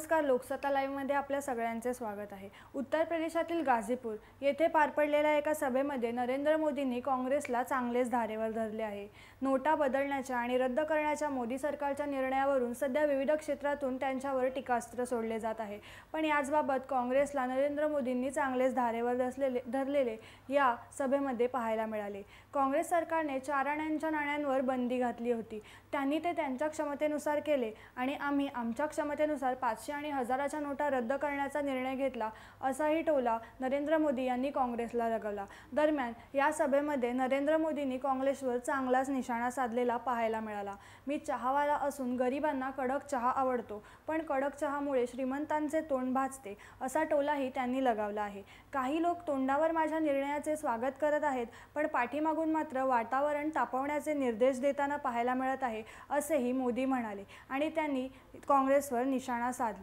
नमस्कार लोकसत्ता लाईव्हमध्ये आपल्या सगळ्यांचे स्वागत आहे उत्तर प्रदेशातील गाझीपूर येथे पार पडलेल्या एका सभेमध्ये नरेंद्र मोदींनी काँग्रेसला चांगलेच धारेवर धरले आहे नोटा बदलण्याच्या आणि रद्द करण्याच्या मोदी सरकारच्या निर्णयावरून सध्या विविध क्षेत्रातून त्यांच्यावर टीकास्त्र सोडले जात आहे पण याचबाबत काँग्रेसला नरेंद्र मोदींनी चांगलेच धारेवर धसलेले धरलेले या सभेमध्ये पाहायला मिळाले काँग्रेस सरकारने चाराण्यांच्या नाण्यांवर बंदी घातली होती त्यांनी ते त्यांच्या क्षमतेनुसार केले आणि आम्ही आमच्या क्षमतेनुसार पाचशे पाचशे आणि हजाराच्या नोटा रद्द करण्याचा निर्णय घेतला असाही टोला नरेंद्र मोदी यांनी काँग्रेसला लगावला दरम्यान या सभेमध्ये नरेंद्र मोदींनी काँग्रेसवर चांगलाच निशाणा साधलेला पाहायला मिळाला मी चहावाला असून गरिबांना कडक चहा आवडतो पण कडक चहामुळे श्रीमंतांचे तोंड भाजते असा टोलाही त्यांनी लगावला आहे काही लोक तोंडावर माझ्या निर्णयाचे स्वागत करत आहेत पण पाठीमागून मात्र वातावरण तापवण्याचे निर्देश देताना पाहायला मिळत आहे असेही मोदी म्हणाले आणि त्यांनी काँग्रेसवर निशाणा साधला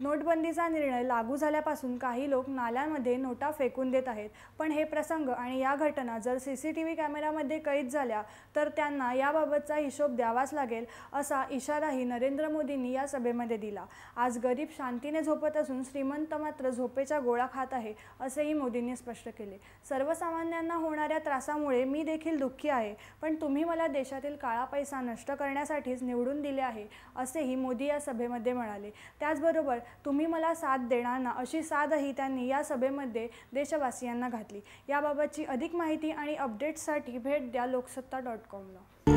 नोटबंदीचा निर्णय लागू झाल्यापासून काही लोक नाल्यांमध्ये नोटा फेकून देत आहेत पण हे प्रसंग आणि या घटना जर सी सी टी व्ही कॅमेऱ्यामध्ये कैद झाल्या तर त्यांना याबाबतचा हिशोब द्यावाच लागेल असा इशाराही नरेंद्र मोदींनी या सभेमध्ये दिला आज गरीब शांतीने झोपत असून श्रीमंत मात्र झोपेच्या गोळा खात आहे असेही मोदींनी स्पष्ट केले सर्वसामान्यांना होणाऱ्या त्रासामुळे मी देखील दुःखी आहे पण तुम्ही मला देशातील काळा पैसा नष्ट करण्यासाठीच निवडून दिले आहे असेही मोदी या सभेमध्ये म्हणाले त्याचबरोबर तुम्ही मला साथ देणार ना अशी साधही त्यांनी या सभेमध्ये देशवासियांना घातली याबाबतची अधिक माहिती आणि अपडेट्ससाठी भेट द्या लोकसत्ता डॉट कॉमला